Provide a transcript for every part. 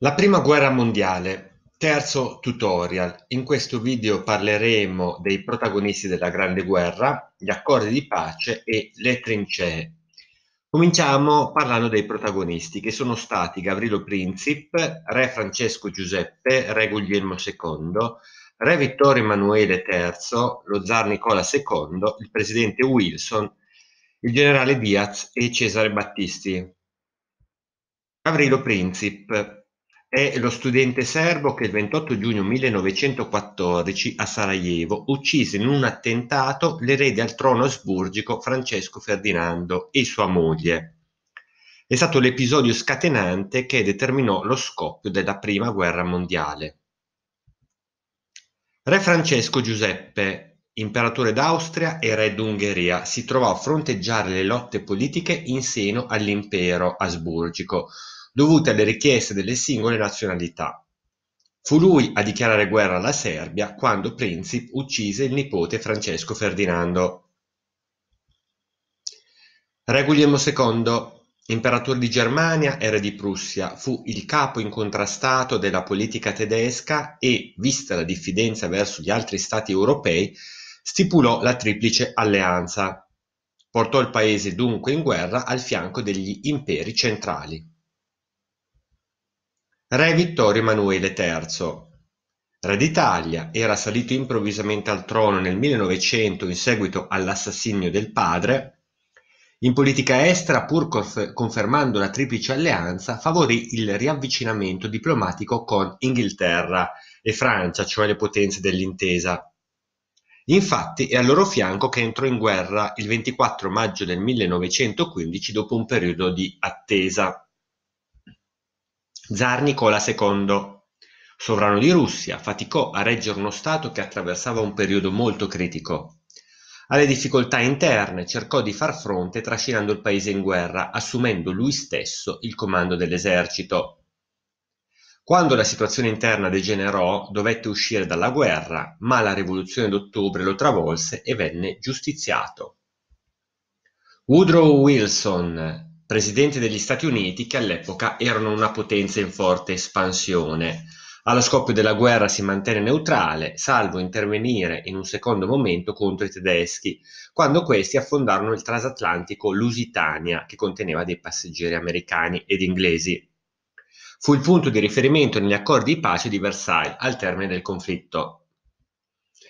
La prima guerra mondiale, terzo tutorial. In questo video parleremo dei protagonisti della grande guerra, gli accordi di pace e le trincee. Cominciamo parlando dei protagonisti che sono stati Gavrilo Princip, re Francesco Giuseppe, re Guglielmo II, re Vittorio Emanuele III, lo zar Nicola II, il presidente Wilson, il generale Diaz e Cesare Battisti. Gavrilo Princip è lo studente serbo che il 28 giugno 1914 a Sarajevo uccise in un attentato l'erede al trono asburgico Francesco Ferdinando e sua moglie. È stato l'episodio scatenante che determinò lo scoppio della Prima Guerra Mondiale. Re Francesco Giuseppe, imperatore d'Austria e re d'Ungheria, si trovò a fronteggiare le lotte politiche in seno all'impero asburgico dovute alle richieste delle singole nazionalità. Fu lui a dichiarare guerra alla Serbia quando Princip uccise il nipote Francesco Ferdinando. Re Guglielmo II, imperatore di Germania e re di Prussia, fu il capo incontrastato della politica tedesca e, vista la diffidenza verso gli altri stati europei, stipulò la triplice alleanza. Portò il paese dunque in guerra al fianco degli imperi centrali. Re Vittorio Emanuele III. re d'Italia, era salito improvvisamente al trono nel 1900 in seguito all'assassinio del padre, in politica estera, pur confermando la triplice alleanza, favorì il riavvicinamento diplomatico con Inghilterra e Francia, cioè le potenze dell'intesa. Infatti è al loro fianco che entrò in guerra il 24 maggio del 1915 dopo un periodo di attesa. Zar Nicola II, sovrano di Russia, faticò a reggere uno Stato che attraversava un periodo molto critico. Alle difficoltà interne cercò di far fronte trascinando il paese in guerra, assumendo lui stesso il comando dell'esercito. Quando la situazione interna degenerò, dovette uscire dalla guerra, ma la rivoluzione d'ottobre lo travolse e venne giustiziato. Woodrow Wilson, presidente degli Stati Uniti che all'epoca erano una potenza in forte espansione. Allo scoppio della guerra si mantenne neutrale, salvo intervenire in un secondo momento contro i tedeschi, quando questi affondarono il transatlantico Lusitania, che conteneva dei passeggeri americani ed inglesi. Fu il punto di riferimento negli accordi di pace di Versailles al termine del conflitto.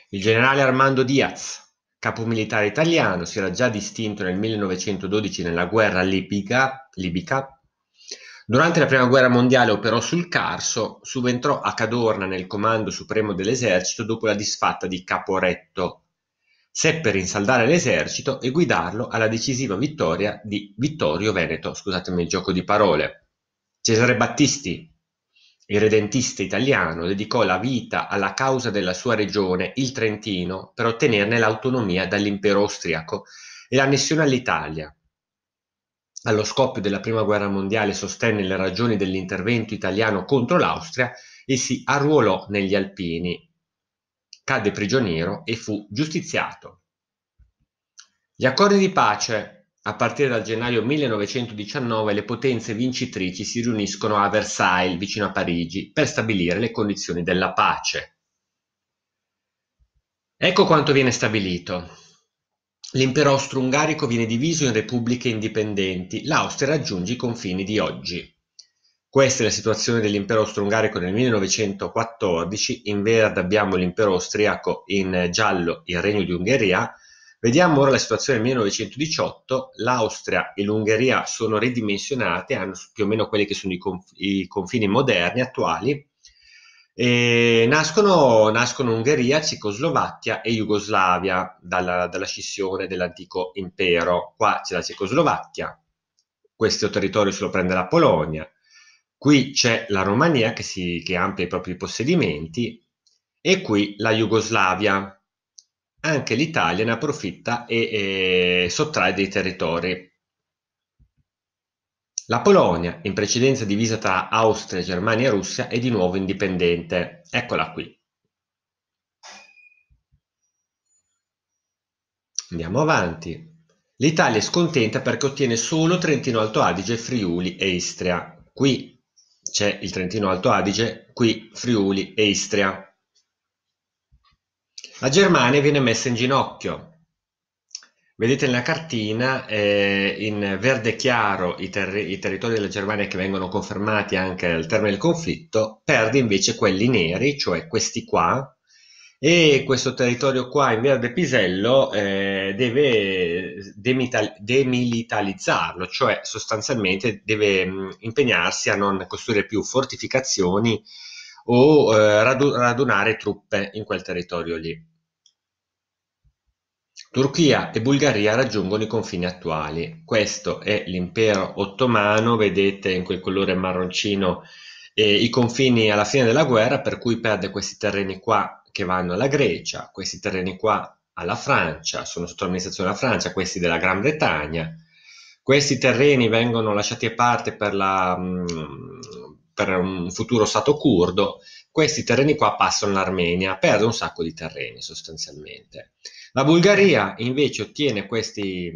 Il generale Armando Diaz, Capo militare italiano, si era già distinto nel 1912 nella guerra libica, libica. Durante la prima guerra mondiale operò sul Carso, subentrò a Cadorna nel comando supremo dell'esercito dopo la disfatta di Caporetto. Seppe rinsaldare l'esercito e guidarlo alla decisiva vittoria di Vittorio Veneto, scusatemi il gioco di parole. Cesare Battisti, il redentista italiano dedicò la vita alla causa della sua regione, il Trentino, per ottenerne l'autonomia dall'impero austriaco e l'annessione all'Italia. Allo scoppio della Prima Guerra Mondiale sostenne le ragioni dell'intervento italiano contro l'Austria e si arruolò negli Alpini. Cadde prigioniero e fu giustiziato. Gli accordi di pace a partire dal gennaio 1919 le potenze vincitrici si riuniscono a Versailles, vicino a Parigi, per stabilire le condizioni della pace. Ecco quanto viene stabilito. L'impero austro-ungarico viene diviso in repubbliche indipendenti, l'Austria raggiunge i confini di oggi. Questa è la situazione dell'impero austro-ungarico nel 1914, in verde abbiamo l'impero austriaco, in giallo il Regno di Ungheria, Vediamo ora la situazione del 1918, l'Austria e l'Ungheria sono ridimensionate, hanno più o meno quelli che sono i, conf- i confini moderni, attuali, nascono, nascono Ungheria, Cecoslovacchia e Jugoslavia dalla, dalla, scissione dell'antico impero. Qua c'è la Cecoslovacchia, questo territorio se lo prende la Polonia, qui c'è la Romania che, si, che amplia i propri possedimenti e qui la Jugoslavia anche l'Italia ne approfitta e, e sottrae dei territori. La Polonia, in precedenza divisa tra Austria, Germania e Russia, è di nuovo indipendente. Eccola qui. Andiamo avanti. L'Italia è scontenta perché ottiene solo Trentino Alto Adige, Friuli e Istria. Qui c'è il Trentino Alto Adige, qui Friuli e Istria. La Germania viene messa in ginocchio. Vedete nella cartina eh, in verde chiaro i, ter i, territori della Germania che vengono confermati anche al termine del conflitto, perde invece quelli neri, cioè questi qua, e questo territorio qua in verde pisello eh, deve demilitarizzarlo, cioè sostanzialmente deve mh, mm, impegnarsi a non costruire più fortificazioni o eh, radunare truppe in quel territorio lì. Turchia e Bulgaria raggiungono i confini attuali. Questo è l'impero ottomano, vedete in quel colore marroncino eh, i confini alla fine della guerra, per cui perde questi terreni qua che vanno alla Grecia, questi terreni qua alla Francia, sono sotto amministrazione della Francia, questi della Gran Bretagna. Questi terreni vengono lasciati a parte per la mm, per un futuro stato curdo, questi terreni qua passano all'Armenia, perde un sacco di terreni sostanzialmente. La Bulgaria invece ottiene questi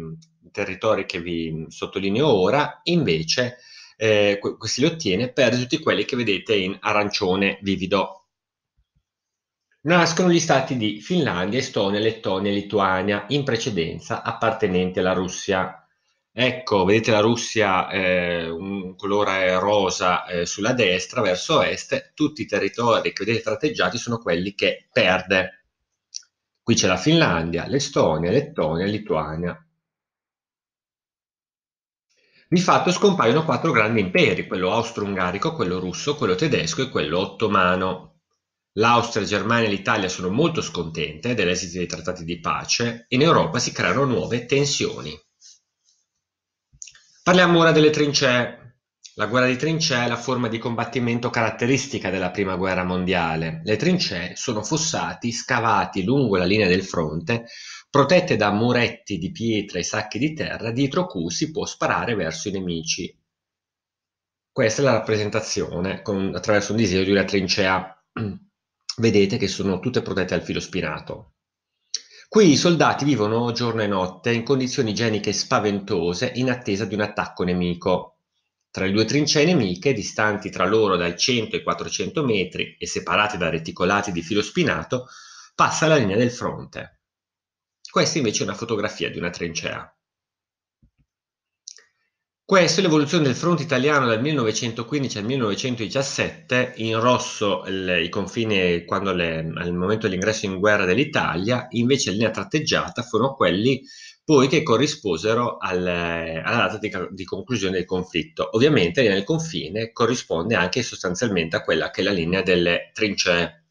territori che vi sottolineo ora, invece eh, questi li ottiene, per tutti quelli che vedete in arancione vivido. Nascono gli stati di Finlandia, Estonia, Lettonia e Lituania, in precedenza appartenenti alla Russia. Ecco, vedete la Russia, eh, un colore rosa eh, sulla destra, verso est, tutti i territori che vedete tratteggiati sono quelli che perde. Qui c'è la Finlandia, l'Estonia, Lettonia, Lituania. Di fatto scompaiono quattro grandi imperi, quello austro-ungarico, quello russo, quello tedesco e quello ottomano. L'Austria, la Germania e l'Italia sono molto scontente dell'esito dei trattati di pace e in Europa si creano nuove tensioni. Parliamo ora delle trincee. La guerra di trincee è la forma di combattimento caratteristica della prima guerra mondiale. Le trincee sono fossati scavati lungo la linea del fronte, protette da muretti di pietra e sacchi di terra dietro cui si può sparare verso i nemici. Questa è la rappresentazione con, attraverso un disegno di una trincea. Vedete che sono tutte protette al filo spinato. Qui i soldati vivono giorno e notte in condizioni igieniche spaventose in attesa di un attacco nemico. Tra le due trincee nemiche, distanti tra loro dai 100 ai 400 metri e separate da reticolati di filo spinato, passa la linea del fronte. Questa invece è una fotografia di una trincea. Questo è l'evoluzione del fronte italiano dal 1915 al 1917, in rosso le, i confini eh, le, al momento dell'ingresso in guerra dell'Italia, invece la linea tratteggiata furono quelli poi che corrisposero al, eh, alla data di, di, conclusione del conflitto. Ovviamente la linea del confine corrisponde anche sostanzialmente a quella che è la linea delle trincee